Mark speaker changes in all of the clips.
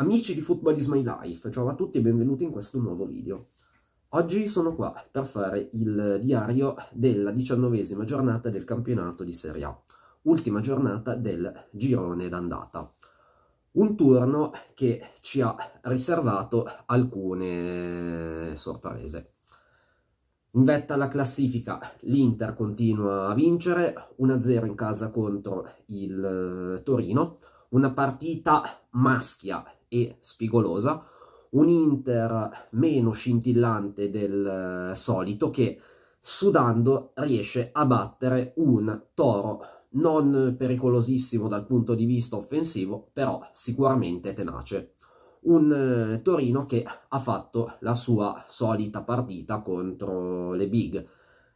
Speaker 1: Amici di Football is my life, ciao a tutti e benvenuti in questo nuovo video. Oggi sono qua per fare il diario della diciannovesima giornata del campionato di Serie A, ultima giornata del girone d'andata. Un turno che ci ha riservato alcune sorprese. In vetta alla classifica l'Inter continua a vincere, 1-0 in casa contro il eh, Torino, una partita maschia e spigolosa, un Inter meno scintillante del eh, solito che sudando riesce a battere un Toro non pericolosissimo dal punto di vista offensivo, però sicuramente tenace. Un eh, Torino che ha fatto la sua solita partita contro le big,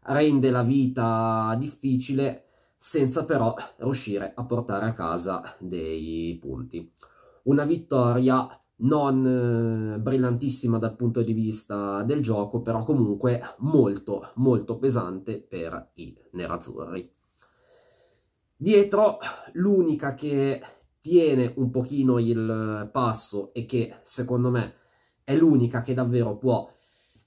Speaker 1: rende la vita difficile senza però riuscire a portare a casa dei punti una vittoria non eh, brillantissima dal punto di vista del gioco, però comunque molto, molto pesante per i nerazzurri. Dietro l'unica che tiene un pochino il passo e che secondo me è l'unica che davvero può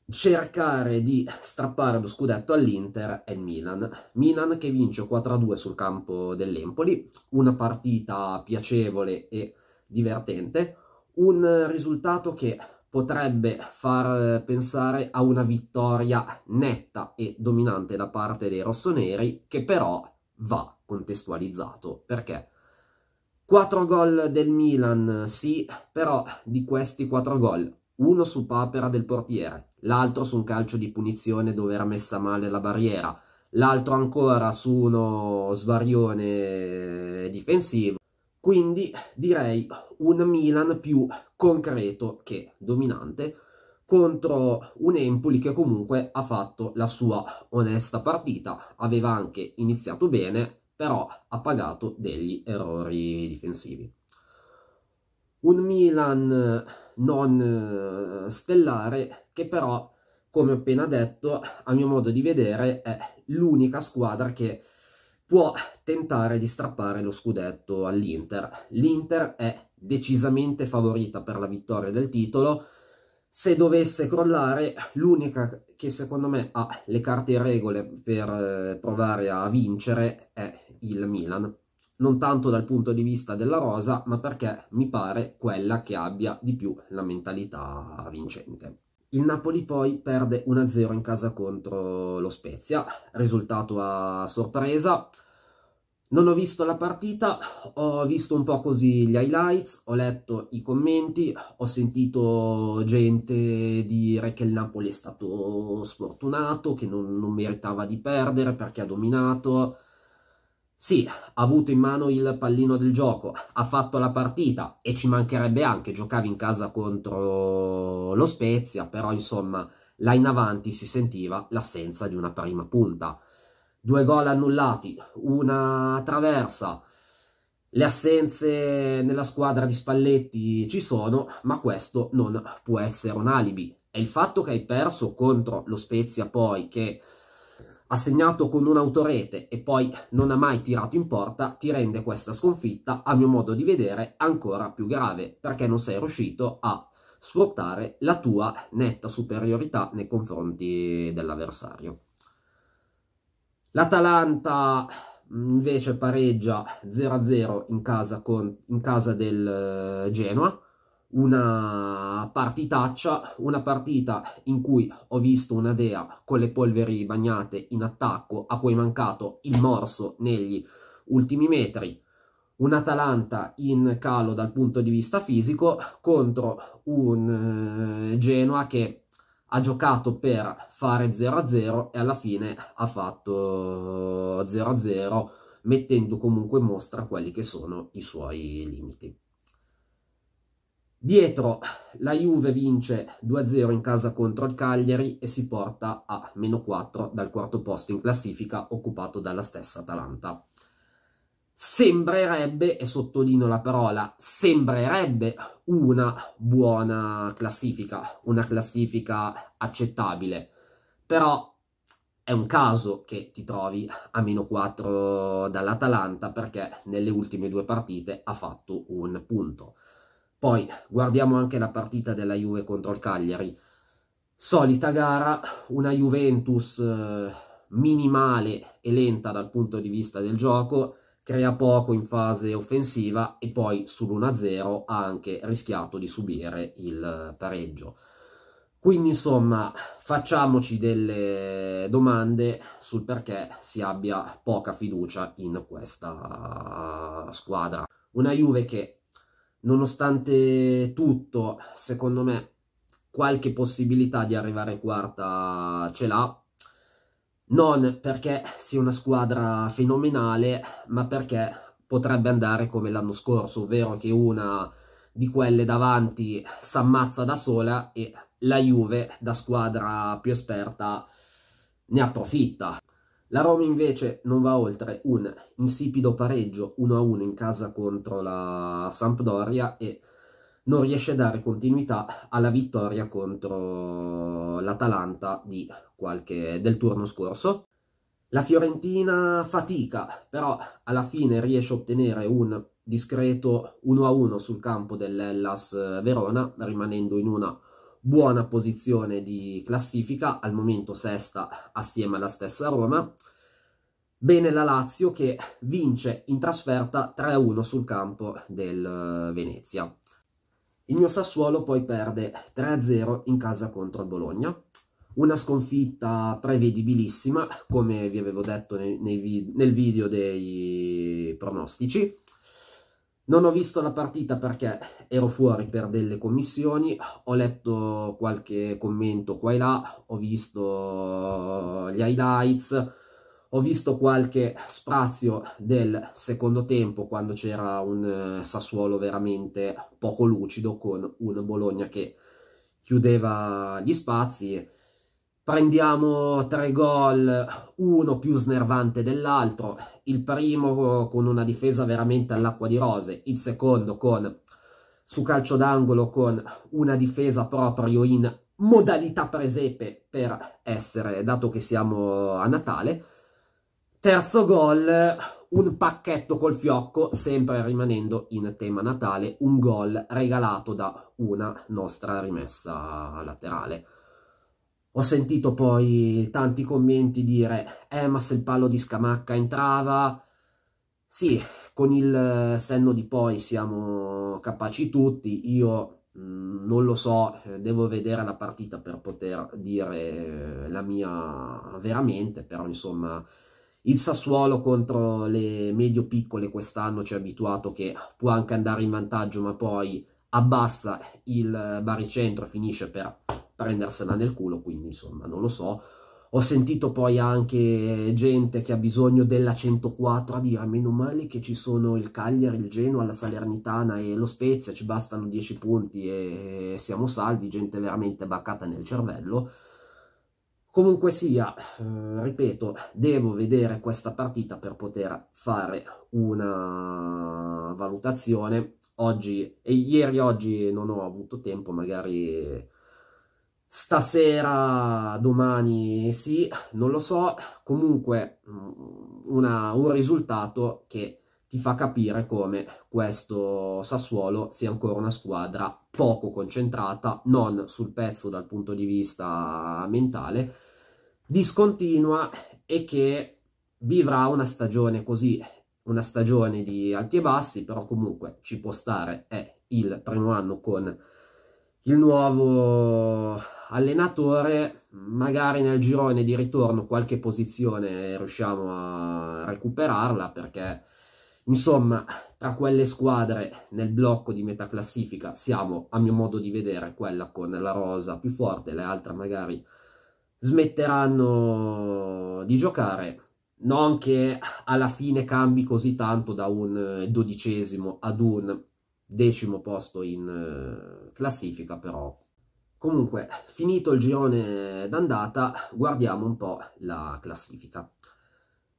Speaker 1: cercare di strappare lo scudetto all'Inter è il Milan. Milan che vince 4-2 sul campo dell'Empoli, una partita piacevole e divertente, un risultato che potrebbe far pensare a una vittoria netta e dominante da parte dei rossoneri, che però va contestualizzato perché 4 gol del Milan, sì, però di questi 4 gol, uno su papera del portiere, l'altro su un calcio di punizione dove era messa male la barriera, l'altro ancora su uno svarione difensivo quindi direi un Milan più concreto che dominante contro un Empoli che comunque ha fatto la sua onesta partita, aveva anche iniziato bene, però ha pagato degli errori difensivi. Un Milan non eh, stellare che però, come ho appena detto, a mio modo di vedere è l'unica squadra che può tentare di strappare lo scudetto all'Inter. L'Inter è decisamente favorita per la vittoria del titolo. Se dovesse crollare, l'unica che secondo me ha le carte in regole per eh, provare a vincere è il Milan. Non tanto dal punto di vista della rosa, ma perché mi pare quella che abbia di più la mentalità vincente. Il Napoli poi perde 1-0 in casa contro lo Spezia, risultato a sorpresa. Non ho visto la partita, ho visto un po' così gli highlights, ho letto i commenti, ho sentito gente dire che il Napoli è stato sfortunato, che non, non meritava di perdere perché ha dominato, sì, ha avuto in mano il pallino del gioco, ha fatto la partita e ci mancherebbe anche, giocavi in casa contro lo Spezia, però insomma là in avanti si sentiva l'assenza di una prima punta. Due gol annullati, una traversa, le assenze nella squadra di Spalletti ci sono, ma questo non può essere un alibi. E il fatto che hai perso contro lo Spezia poi, che ha segnato con un'autorete e poi non ha mai tirato in porta, ti rende questa sconfitta, a mio modo di vedere, ancora più grave, perché non sei riuscito a sfruttare la tua netta superiorità nei confronti dell'avversario. L'Atalanta mm, invece pareggia 0-0 in casa, in casa del eh, Genoa, una partitaccia, una partita in cui ho visto una dea con le polveri bagnate in attacco, a cui è mancato il morso negli ultimi metri, un Atalanta in calo dal punto di vista fisico contro un eh, Genoa che ha giocato per fare 0-0 e alla fine ha fatto 0-0 mettendo comunque in mostra quelli che sono i suoi limiti. Dietro la Juve vince 2-0 in casa contro il Cagliari e si porta a meno 4 dal quarto posto in classifica occupato dalla stessa Atalanta. Sembrerebbe, e sottolineo la parola, sembrerebbe una buona classifica, una classifica accettabile, però è un caso che ti trovi a meno 4 dall'Atalanta perché nelle ultime due partite ha fatto un punto. Poi guardiamo anche la partita della Juve contro il Cagliari. Solita gara, una Juventus eh, minimale e lenta dal punto di vista del gioco, crea poco in fase offensiva e poi sull'1-0 ha anche rischiato di subire il eh, pareggio. Quindi insomma facciamoci delle domande sul perché si abbia poca fiducia in questa squadra. Una Juve che nonostante tutto, secondo me qualche possibilità di arrivare quarta ce l'ha. Non perché sia una squadra fenomenale, ma perché potrebbe andare come l'anno scorso, ovvero che una di quelle davanti s'ammazza da sola e la Juve, da squadra più esperta, ne approfitta. La Roma invece non va oltre un insipido pareggio 1-1 in casa contro la Sampdoria e non riesce a dare continuità alla vittoria contro l'Atalanta qualche... del turno scorso. La Fiorentina fatica, però alla fine riesce a ottenere un discreto 1-1 sul campo dell'Ellas Verona, rimanendo in una buona posizione di classifica, al momento sesta assieme alla stessa Roma. Bene la Lazio che vince in trasferta 3-1 sul campo del eh, Venezia. Il mio Sassuolo poi perde 3-0 in casa contro il Bologna. Una sconfitta prevedibilissima, come vi avevo detto nel, nel video dei pronostici. Non ho visto la partita perché ero fuori per delle commissioni, ho letto qualche commento qua e là, ho visto gli highlights, ho visto qualche sprazio del secondo tempo quando c'era un eh, Sassuolo veramente poco lucido con un Bologna che chiudeva gli spazi Prendiamo tre gol, uno più snervante dell'altro, il primo con una difesa veramente all'acqua di rose, il secondo con, su calcio d'angolo con una difesa proprio in modalità presepe per essere, dato che siamo a Natale. Terzo gol, un pacchetto col fiocco, sempre rimanendo in tema Natale, un gol regalato da una nostra rimessa laterale. Ho sentito poi tanti commenti dire, eh ma se il palo di Scamacca entrava, sì, con il eh, senno di poi siamo capaci tutti, io mm, non lo so, eh, devo vedere la partita per poter dire eh, la mia veramente, però insomma il Sassuolo contro le medio-piccole quest'anno ci ha abituato che può anche andare in vantaggio ma poi abbassa il baricentro, finisce per prendersela nel culo, quindi insomma non lo so. Ho sentito poi anche gente che ha bisogno della 104 a dire ah, meno male che ci sono il Cagliari, il Genoa, la Salernitana e lo Spezia, ci bastano 10 punti e siamo salvi, gente veramente baccata nel cervello. Comunque sia, eh, ripeto, devo vedere questa partita per poter fare una valutazione. Oggi, e ieri oggi non ho avuto tempo, magari Stasera, domani sì, non lo so, comunque mm, una, un risultato che ti fa capire come questo Sassuolo sia ancora una squadra poco concentrata, non sul pezzo dal punto di vista mentale, discontinua e che vivrà una stagione così, una stagione di alti e bassi, però comunque ci può stare, è il primo anno con il nuovo allenatore, magari nel girone di ritorno qualche posizione riusciamo a recuperarla perché insomma tra quelle squadre nel blocco di metà classifica siamo a mio modo di vedere quella con la rosa più forte, le altre magari smetteranno di giocare non che alla fine cambi così tanto da un dodicesimo ad un decimo posto in eh, classifica però Comunque, finito il girone d'andata, guardiamo un po' la classifica.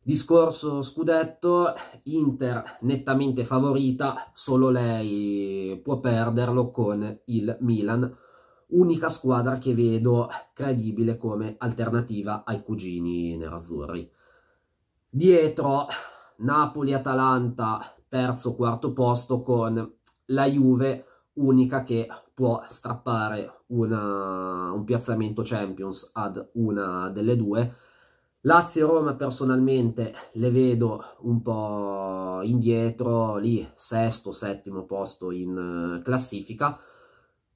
Speaker 1: Discorso scudetto, Inter nettamente favorita, solo lei può perderlo con il Milan, unica squadra che vedo credibile come alternativa ai cugini nerazzurri. Dietro Napoli-Atalanta, terzo-quarto posto con la Juve, unica che può strappare una, un piazzamento Champions ad una delle due. Lazio-Roma e personalmente le vedo un po' indietro, lì sesto, settimo posto in eh, classifica,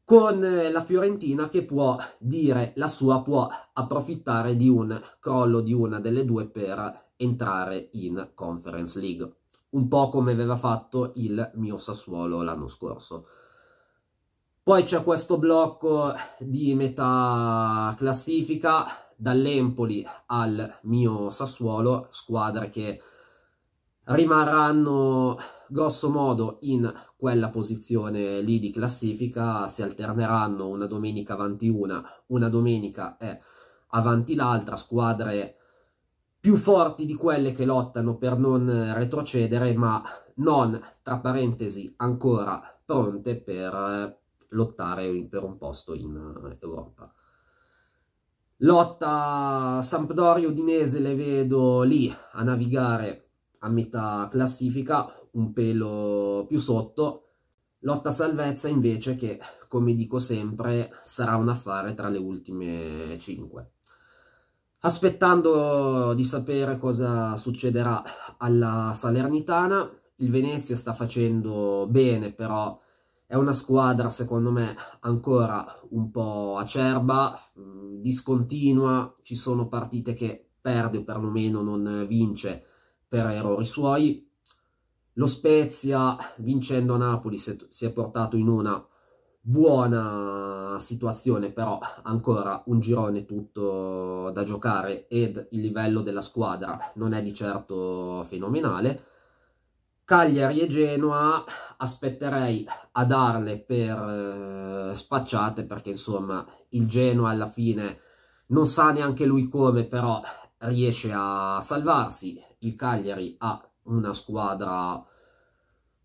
Speaker 1: con eh, la Fiorentina che può dire la sua, può approfittare di un crollo di una delle due per entrare in Conference League, un po' come aveva fatto il mio Sassuolo l'anno scorso. Poi c'è questo blocco di metà classifica, dall'Empoli al mio Sassuolo, squadre che rimarranno grosso modo in quella posizione lì di classifica, si alterneranno una domenica avanti una, una domenica è avanti l'altra, squadre più forti di quelle che lottano per non retrocedere, ma non, tra parentesi, ancora pronte per lottare per un posto in eh, Europa. Lotta Sampdoria Udinese le vedo lì a navigare a metà classifica, un pelo più sotto. Lotta salvezza invece che, come dico sempre, sarà un affare tra le ultime 5. Aspettando di sapere cosa succederà alla Salernitana, il Venezia sta facendo bene però è una squadra, secondo me, ancora un po' acerba, mm, discontinua, ci sono partite che perde o perlomeno non vince per errori suoi. Lo Spezia, vincendo a Napoli, si è portato in una buona situazione, però ancora un girone tutto da giocare ed il livello della squadra non è di certo fenomenale. Cagliari e Genoa aspetterei a darle per eh, spacciate perché insomma il Genoa alla fine non sa neanche lui come però riesce a salvarsi il Cagliari ha una squadra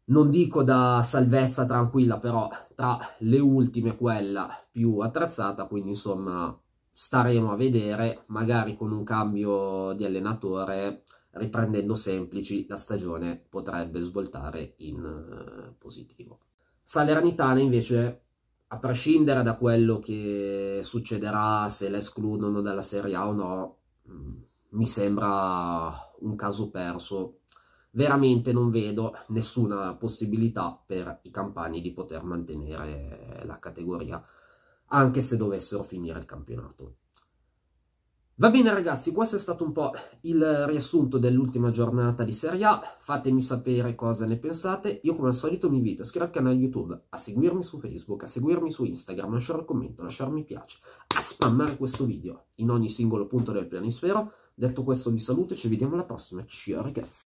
Speaker 1: non dico da salvezza tranquilla però tra le ultime quella più attrezzata quindi insomma staremo a vedere magari con un cambio di allenatore riprendendo semplici la stagione potrebbe svoltare in eh, positivo. Salernitana invece, a prescindere da quello che succederà se la escludono dalla Serie A o no, mm, mi sembra un caso perso. Veramente non vedo nessuna possibilità per i campani di poter mantenere la categoria, anche se dovessero finire il campionato. Va bene ragazzi, questo è stato un po' il riassunto dell'ultima giornata di Serie A, fatemi sapere cosa ne pensate, io come al solito mi invito a iscrivervi al canale YouTube, a seguirmi su Facebook, a seguirmi su Instagram, a lasciare un commento, a lasciare mi piace, a spammare questo video in ogni singolo punto del pianisfero, detto questo vi saluto e ci vediamo alla prossima, ciao ragazzi!